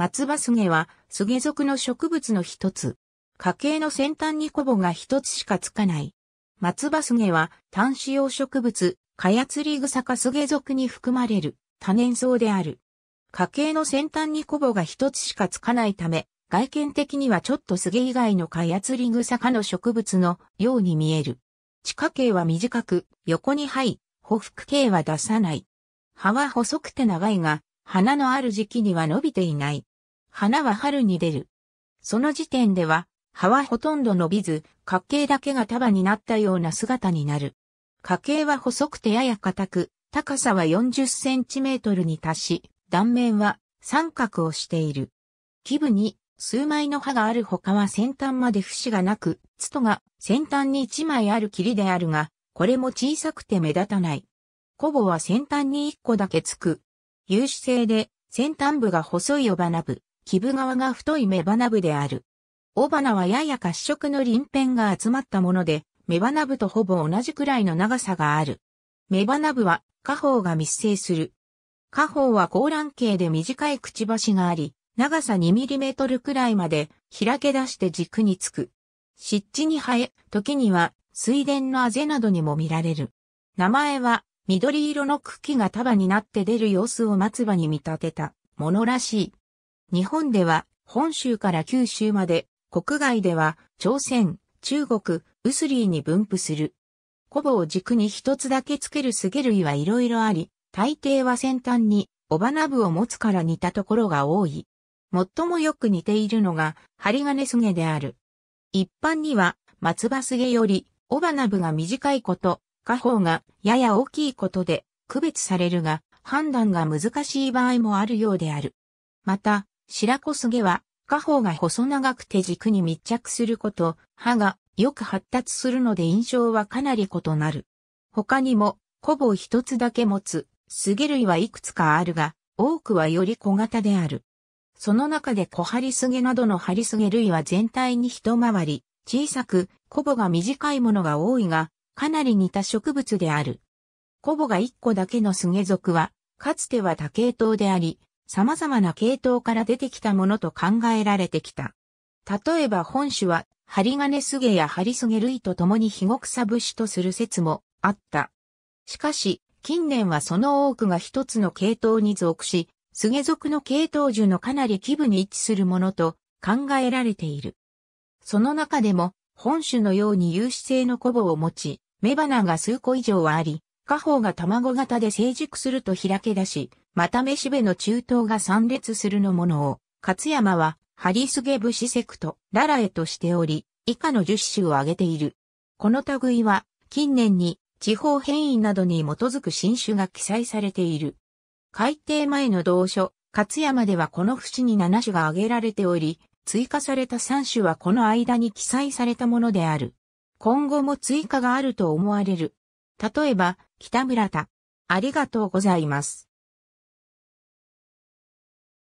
松葉ゲは、ゲ属の植物の一つ。花茎の先端にコボが一つしかつかない。松葉ゲは、単子葉植物、カヤツリグサカスゲ属に含まれる多年草である。花茎の先端にコボが一つしかつかないため、外見的にはちょっとスゲ以外のカヤツリグサ科の植物のように見える。地下茎は短く、横に這い、補腹茎は出さない。葉は細くて長いが、花のある時期には伸びていない。花は春に出る。その時点では、葉はほとんど伸びず、花茎だけが束になったような姿になる。花茎は細くてやや硬く、高さは40センチメートルに達し、断面は三角をしている。基部に数枚の葉がある他は先端まで節がなく、ツトが先端に一枚ある霧であるが、これも小さくて目立たない。コボは先端に一個だけつく。有刺性で先端部が細い尾花部。基部側が太い雌花部である。雄花はやや褐色の鱗片が集まったもので、雌花部とほぼ同じくらいの長さがある。雌花部は、花苞が密生する。花苞は高卵形で短いくちばしがあり、長さ 2mm くらいまで開け出して軸につく。湿地に生え、時には水田のあぜなどにも見られる。名前は緑色の茎が束になって出る様子を松葉に見立てたものらしい。日本では本州から九州まで、国外では朝鮮、中国、ウスリーに分布する。コボを軸に一つだけつけるスゲ類はいろいろあり、大抵は先端に尾花部を持つから似たところが多い。最もよく似ているのが、針金スゲである。一般には、松葉スゲより、尾花部が短いこと、下方がやや大きいことで、区別されるが、判断が難しい場合もあるようである。また、白子げは、下方が細長くて軸に密着すること、歯がよく発達するので印象はかなり異なる。他にも、コボを一つだけ持つ、げ類はいくつかあるが、多くはより小型である。その中で小ハリスゲなどのハリスゲ類は全体に一回り、小さく、コボが短いものが多いが、かなり似た植物である。コボが一個だけのスゲ属は、かつては多系統であり、様々な系統から出てきたものと考えられてきた。例えば本種は、針金すげや針すげ類と共に肥サブシとする説もあった。しかし、近年はその多くが一つの系統に属し、すげ属の系統樹のかなり基部に位置するものと考えられている。その中でも、本種のように有刺性のコボを持ち、雌花が数個以上はあり、花方が卵型で成熟すると開け出し、まためしべの中東が参列するのものを、勝山は、ハリスゲブシセクト、ララエとしており、以下の10種を挙げている。この類は、近年に、地方変異などに基づく新種が記載されている。改定前の同書、勝山ではこの節に7種が挙げられており、追加された3種はこの間に記載されたものである。今後も追加があると思われる。例えば、北村田。ありがとうございます。